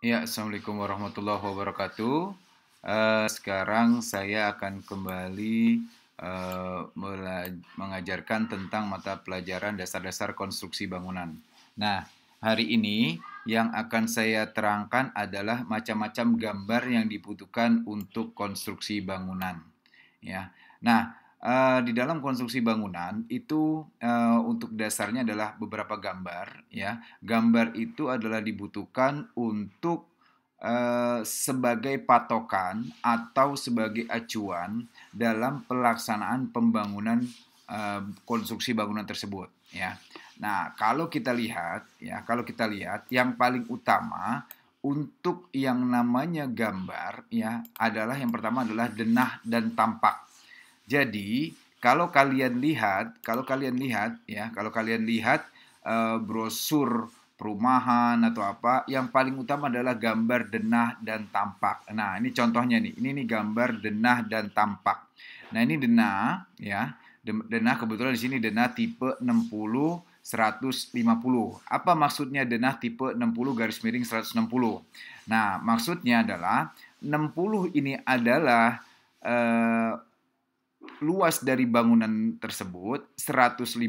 Ya, Assalamualaikum warahmatullahi wabarakatuh. Uh, sekarang saya akan kembali uh, mengajarkan tentang mata pelajaran dasar-dasar konstruksi bangunan. Nah, hari ini yang akan saya terangkan adalah macam-macam gambar yang dibutuhkan untuk konstruksi bangunan. Ya, nah Eh, di dalam konstruksi bangunan itu uh, untuk dasarnya adalah beberapa gambar ya gambar itu adalah dibutuhkan untuk uh, sebagai patokan atau sebagai acuan dalam pelaksanaan pembangunan uh, konstruksi bangunan tersebut ya nah kalau kita lihat ya kalau kita lihat yang paling utama untuk yang namanya gambar ya adalah yang pertama adalah denah dan tampak jadi, kalau kalian lihat, kalau kalian lihat ya, kalau kalian lihat e, brosur perumahan atau apa, yang paling utama adalah gambar denah dan tampak. Nah, ini contohnya nih. Ini nih gambar denah dan tampak. Nah, ini denah ya. Denah kebetulan di sini denah tipe 60 150. Apa maksudnya denah tipe 60 garis miring 160? Nah, maksudnya adalah 60 ini adalah eh, luas dari bangunan tersebut 150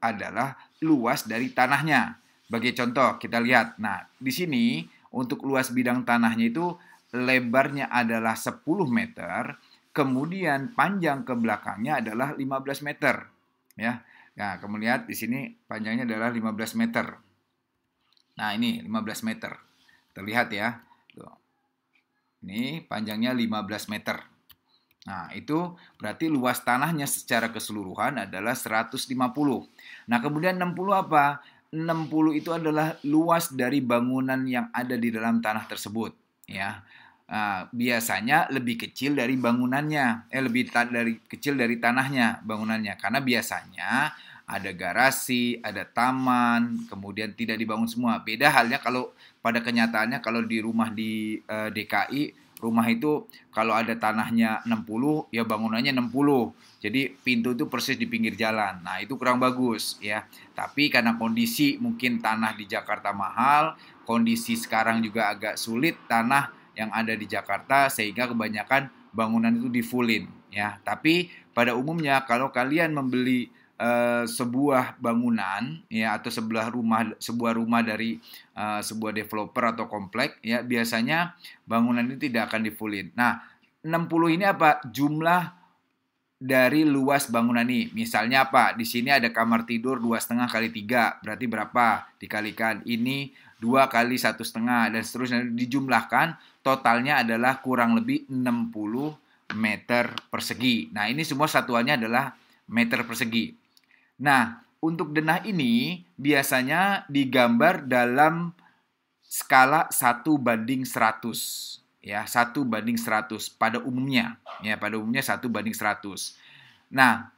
adalah luas dari tanahnya. Bagi contoh kita lihat. Nah, di sini untuk luas bidang tanahnya itu lebarnya adalah 10 meter, kemudian panjang ke belakangnya adalah 15 meter, ya. Nah, kamu lihat di sini panjangnya adalah 15 meter. Nah, ini 15 meter. Terlihat ya. Ini panjangnya 15 meter. Nah, itu berarti luas tanahnya secara keseluruhan adalah 150. Nah, kemudian 60 apa? 60 itu adalah luas dari bangunan yang ada di dalam tanah tersebut, ya. Nah, biasanya lebih kecil dari bangunannya, eh lebih dari kecil dari tanahnya bangunannya karena biasanya ada garasi, ada taman, kemudian tidak dibangun semua. Beda halnya kalau pada kenyataannya kalau di rumah di eh, DKI rumah itu kalau ada tanahnya 60 ya bangunannya 60 jadi pintu itu persis di pinggir jalan nah itu kurang bagus ya tapi karena kondisi mungkin tanah di Jakarta mahal kondisi sekarang juga agak sulit tanah yang ada di Jakarta sehingga kebanyakan bangunan itu di fullin, ya tapi pada umumnya kalau kalian membeli Eh, sebuah bangunan ya atau sebelah rumah sebuah rumah dari uh, sebuah developer atau komplek ya biasanya bangunan ini tidak akan difulin. Nah, 60 ini apa? Jumlah dari luas bangunan ini. Misalnya apa? Di sini ada kamar tidur dua setengah kali tiga, berarti berapa? Dikalikan ini 2 kali satu setengah dan seterusnya dijumlahkan totalnya adalah kurang lebih 60 meter persegi. Nah ini semua satuannya adalah meter persegi. Nah, untuk denah ini biasanya digambar dalam skala 1 banding 100 ya 1 banding 100 pada umumnya ya pada umumnya 1 banding 100 nah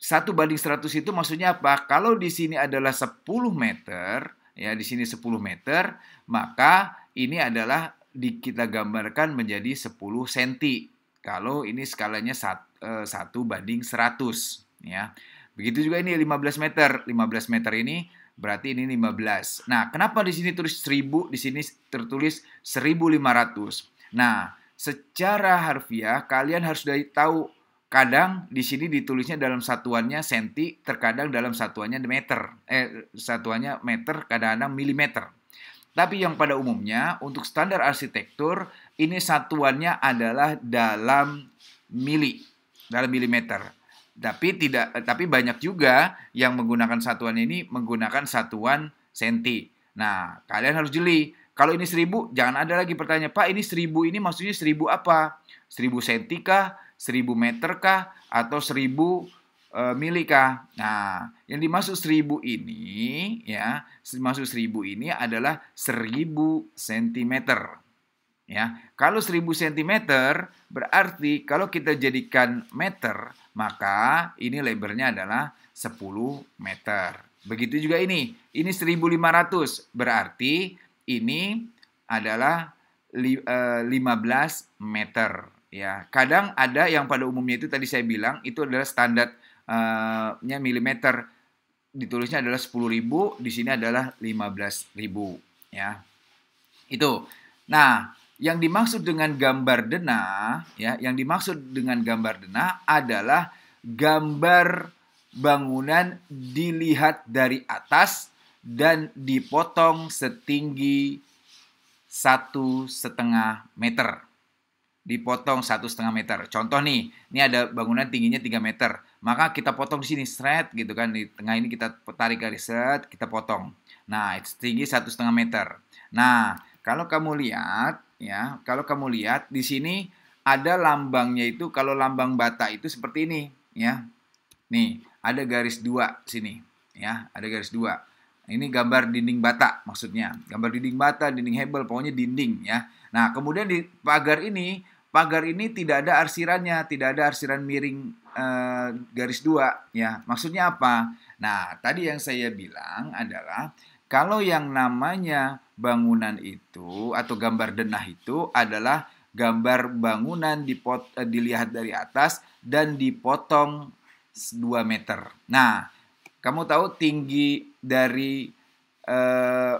1 banding 100 itu maksudnya apa kalau di sini adalah 10 meter ya di sini 10 meter maka ini adalah di, kita gambarkan menjadi 10 cm kalau ini skalanya 1, 1 eh, banding 100 ya. Begitu juga ini 15 meter. 15 meter ini berarti ini 15. Nah, kenapa di sini tulis 1000, di sini tertulis 1500. Nah, secara harfiah kalian harus sudah tahu kadang di sini ditulisnya dalam satuannya senti, terkadang dalam satuannya meter. Eh, satuannya meter, kadang-kadang milimeter. Tapi yang pada umumnya untuk standar arsitektur ini satuannya adalah dalam mili, dalam milimeter. Tapi tidak tapi banyak juga yang menggunakan satuan ini menggunakan satuan senti. Nah, kalian harus jeli. Kalau ini seribu, jangan ada lagi pertanyaan, Pak ini seribu ini maksudnya seribu apa? Seribu senti kah? Seribu meter kah? Atau seribu e, mili kah? Nah, yang dimaksud seribu ini, ya, dimaksud seribu ini adalah seribu sentimeter. Ya, kalau 1000 cm berarti kalau kita jadikan meter, maka ini lebarnya adalah 10 meter. Begitu juga ini. Ini 1500 berarti ini adalah 15 eh, meter ya. Kadang ada yang pada umumnya itu tadi saya bilang itu adalah standarnya eh, milimeter ditulisnya adalah 10.000, di sini adalah 15.000 ya. Itu. Nah, yang dimaksud dengan gambar denah, ya, yang dimaksud dengan gambar denah adalah gambar bangunan dilihat dari atas dan dipotong setinggi satu setengah meter. Dipotong satu setengah meter. Contoh nih, ini ada bangunan tingginya 3 meter. Maka kita potong di sini, straight gitu kan. Di tengah ini kita tarik garis set, kita potong. Nah, itu tinggi satu setengah meter. Nah, kalau kamu lihat ya kalau kamu lihat di sini ada lambangnya itu kalau lambang bata itu seperti ini ya nih ada garis dua sini ya ada garis dua ini gambar dinding bata maksudnya gambar dinding bata dinding hebel pokoknya dinding ya nah kemudian di pagar ini pagar ini tidak ada arsirannya tidak ada arsiran miring eh, garis dua ya maksudnya apa nah tadi yang saya bilang adalah kalau yang namanya bangunan itu atau gambar denah itu adalah gambar bangunan dipot, eh, dilihat dari atas dan dipotong 2 meter. Nah, kamu tahu tinggi dari eh,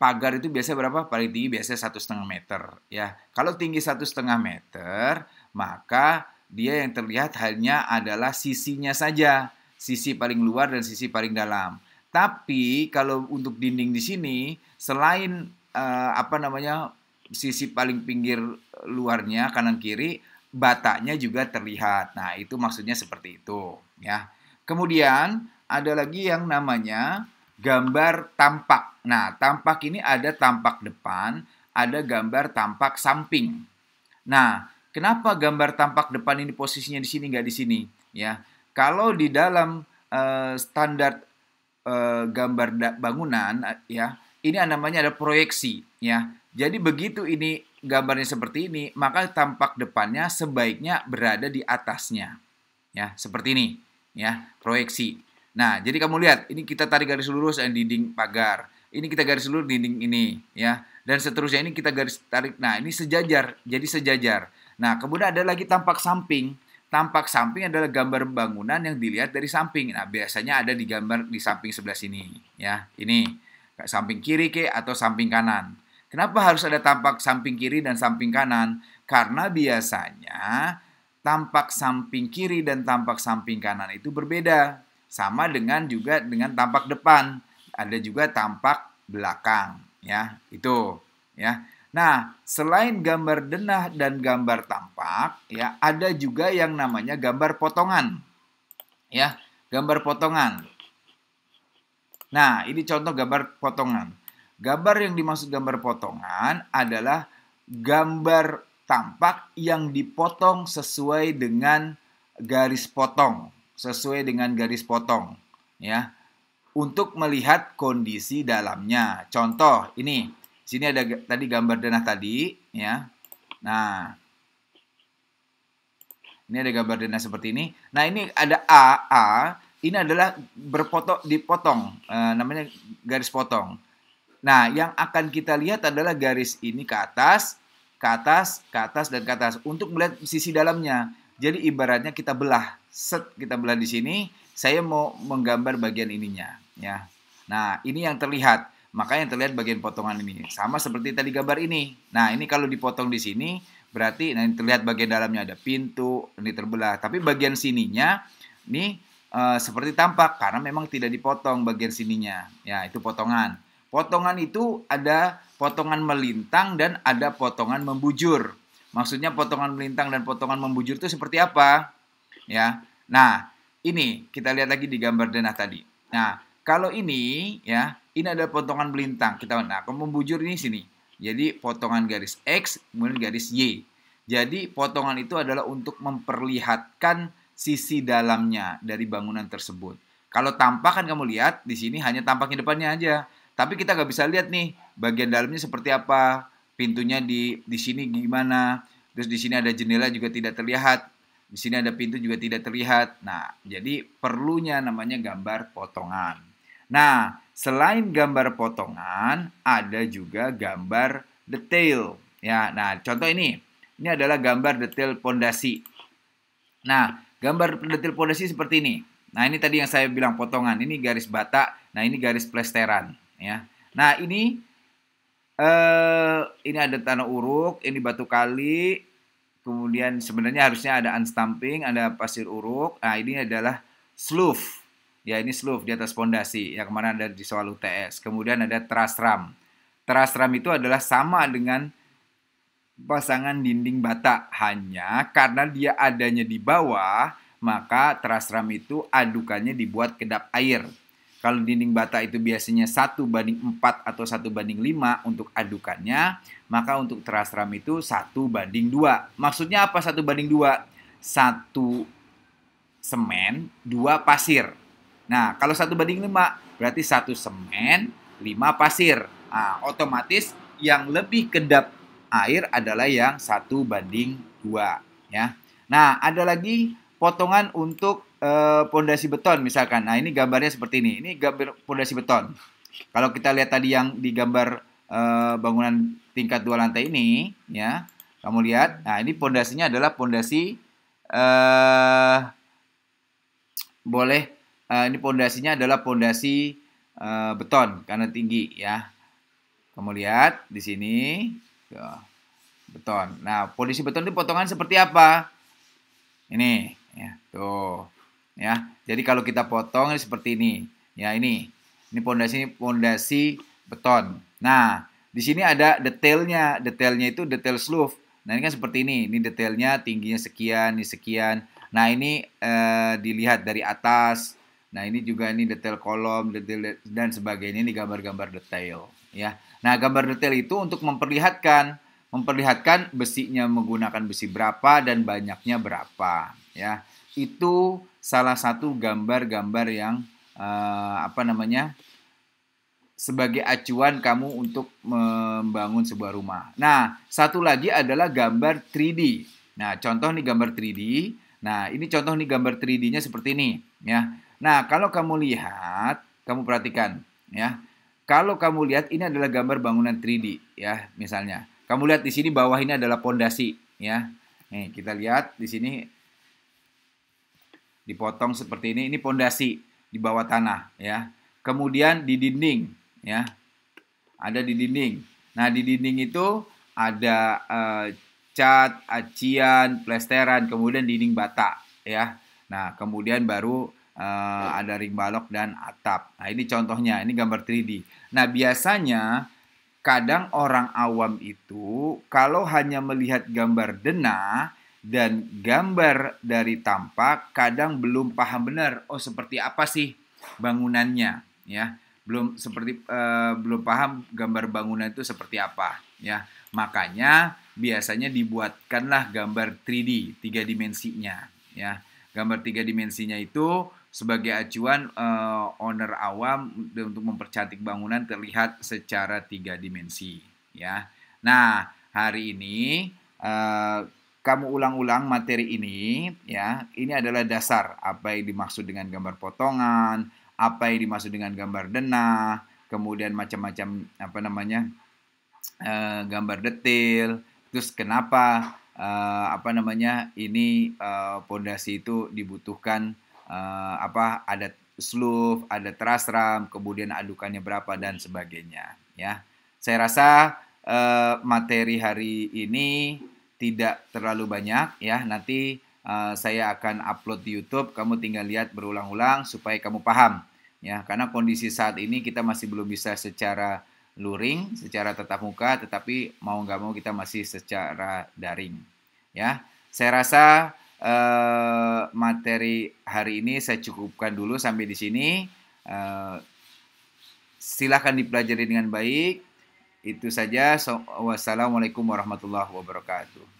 pagar itu biasa berapa? Paling tinggi biasa satu setengah meter, ya. Kalau tinggi satu setengah meter, maka dia yang terlihat hanya adalah sisinya saja, sisi paling luar dan sisi paling dalam. Tapi kalau untuk dinding di sini selain uh, apa namanya sisi paling pinggir luarnya kanan kiri bataknya juga terlihat. Nah, itu maksudnya seperti itu ya. Kemudian ada lagi yang namanya gambar tampak. Nah, tampak ini ada tampak depan, ada gambar tampak samping. Nah, kenapa gambar tampak depan ini posisinya di sini nggak di sini? Ya, kalau di dalam uh, standar uh, gambar da- bangunan eh, ya ini namanya ada proyeksi ya jadi begitu ini gambarnya seperti ini maka tampak depannya sebaiknya berada di atasnya ya seperti ini ya proyeksi nah jadi kamu lihat ini kita tarik garis lurus dan dinding pagar ini kita garis lurus dinding ini ya dan seterusnya ini kita garis tarik nah ini sejajar jadi sejajar nah kemudian ada lagi tampak samping Tampak samping adalah gambar bangunan yang dilihat dari samping. Nah, biasanya ada di gambar di samping sebelah sini, ya. Ini samping kiri ke atau samping kanan. Kenapa harus ada tampak samping kiri dan samping kanan? Karena biasanya tampak samping kiri dan tampak samping kanan itu berbeda. Sama dengan juga dengan tampak depan. Ada juga tampak belakang, ya. Itu, ya. Nah, selain gambar denah dan gambar tampak, ya, ada juga yang namanya gambar potongan. Ya, gambar potongan. Nah, ini contoh gambar potongan. Gambar yang dimaksud gambar potongan adalah gambar tampak yang dipotong sesuai dengan garis potong, sesuai dengan garis potong, ya. Untuk melihat kondisi dalamnya. Contoh ini sini ada tadi gambar denah tadi, ya. Nah, ini ada gambar denah seperti ini. Nah, ini ada A, A. Ini adalah berpotong, dipotong, e, namanya garis potong. Nah, yang akan kita lihat adalah garis ini ke atas, ke atas, ke atas, dan ke atas. Untuk melihat sisi dalamnya. Jadi, ibaratnya kita belah. Set, kita belah di sini. Saya mau menggambar bagian ininya. ya. Nah, ini yang terlihat maka yang terlihat bagian potongan ini sama seperti tadi gambar ini. Nah, ini kalau dipotong di sini berarti nah ini terlihat bagian dalamnya ada pintu, ini terbelah, tapi bagian sininya ini e, seperti tampak karena memang tidak dipotong bagian sininya. Ya, itu potongan. Potongan itu ada potongan melintang dan ada potongan membujur. Maksudnya potongan melintang dan potongan membujur itu seperti apa? Ya. Nah, ini kita lihat lagi di gambar denah tadi. Nah, kalau ini ya, ini adalah potongan belintang. Kita nah, aku membujur ini sini. Jadi potongan garis X kemudian garis Y. Jadi potongan itu adalah untuk memperlihatkan sisi dalamnya dari bangunan tersebut. Kalau tampak kan kamu lihat di sini hanya tampaknya depannya aja. Tapi kita nggak bisa lihat nih bagian dalamnya seperti apa, pintunya di di sini gimana, terus di sini ada jendela juga tidak terlihat, di sini ada pintu juga tidak terlihat. Nah, jadi perlunya namanya gambar potongan. Nah, selain gambar potongan, ada juga gambar detail. Ya, nah contoh ini. Ini adalah gambar detail pondasi. Nah, gambar detail pondasi seperti ini. Nah, ini tadi yang saya bilang potongan. Ini garis bata, nah ini garis plesteran, ya. Nah, ini eh ini ada tanah uruk, ini batu kali, kemudian sebenarnya harusnya ada unstamping, ada pasir uruk. Nah, ini adalah slough Ya ini slope di atas pondasi, yang kemarin ada di soal UTS. Kemudian ada terasram. Terasram itu adalah sama dengan pasangan dinding bata. Hanya karena dia adanya di bawah, maka terasram itu adukannya dibuat kedap air. Kalau dinding bata itu biasanya satu banding 4 atau satu banding 5 untuk adukannya, maka untuk terasram itu satu banding 2. Maksudnya apa satu banding 2? Satu semen, dua pasir. Nah, kalau satu banding 5, berarti satu semen, 5 pasir. Nah, otomatis yang lebih kedap air adalah yang satu banding 2. Ya. Nah, ada lagi potongan untuk eh, pondasi e, beton misalkan. Nah, ini gambarnya seperti ini. Ini gambar pondasi beton. Kalau kita lihat tadi yang di gambar e, bangunan tingkat dua lantai ini, ya, kamu lihat. Nah, ini pondasinya adalah pondasi eh boleh uh, ini pondasinya adalah pondasi uh, beton karena tinggi ya. Kamu lihat di sini Tuh, ya, beton. Nah, pondasi beton itu potongan seperti apa? Ini ya, tuh. Ya. Jadi kalau kita potong seperti ini. Ya, ini. Ini pondasi pondasi beton. Nah, di sini ada detailnya. Detailnya itu detail sloof. Nah, ini kan seperti ini. Ini detailnya tingginya sekian, ini sekian. Nah, ini eh, dilihat dari atas Nah, ini juga ini detail kolom, detail dan sebagainya ini gambar-gambar detail ya. Nah, gambar detail itu untuk memperlihatkan memperlihatkan besinya menggunakan besi berapa dan banyaknya berapa ya. Itu salah satu gambar-gambar yang uh, apa namanya? sebagai acuan kamu untuk membangun sebuah rumah. Nah, satu lagi adalah gambar 3D. Nah, contoh nih gambar 3D. Nah, ini contoh nih gambar 3D-nya seperti ini ya. Nah, kalau kamu lihat, kamu perhatikan ya. Kalau kamu lihat ini adalah gambar bangunan 3D ya, misalnya. Kamu lihat di sini bawah ini adalah pondasi ya. Nih, kita lihat di sini dipotong seperti ini, ini pondasi di bawah tanah ya. Kemudian di dinding ya. Ada di dinding. Nah, di dinding itu ada eh, cat, acian, plesteran, kemudian dinding bata ya. Nah, kemudian baru uh, ada ring balok dan atap. Nah, ini contohnya, ini gambar 3D. Nah, biasanya kadang orang awam itu kalau hanya melihat gambar denah dan gambar dari tampak kadang belum paham benar oh seperti apa sih bangunannya ya belum seperti uh, belum paham gambar bangunan itu seperti apa ya makanya biasanya dibuatkanlah gambar 3D tiga dimensinya ya gambar tiga dimensinya itu sebagai acuan uh, owner awam untuk mempercantik bangunan terlihat secara tiga dimensi ya. Nah, hari ini uh, kamu ulang-ulang materi ini ya. Ini adalah dasar apa yang dimaksud dengan gambar potongan, apa yang dimaksud dengan gambar denah, kemudian macam-macam apa namanya? Uh, gambar detail, terus kenapa uh, apa namanya ini pondasi uh, itu dibutuhkan uh, apa ada sluf, ada terasram, kemudian adukannya berapa dan sebagainya ya. Saya rasa uh, materi hari ini tidak terlalu banyak ya. Nanti uh, saya akan upload di YouTube, kamu tinggal lihat berulang-ulang supaya kamu paham ya. Karena kondisi saat ini kita masih belum bisa secara luring, secara tetap muka, tetapi mau nggak mau kita masih secara daring ya. Saya rasa eh, materi hari ini saya cukupkan dulu sampai di sini. Eh, silahkan dipelajari dengan baik. Itu saja. So, wassalamualaikum warahmatullahi wabarakatuh.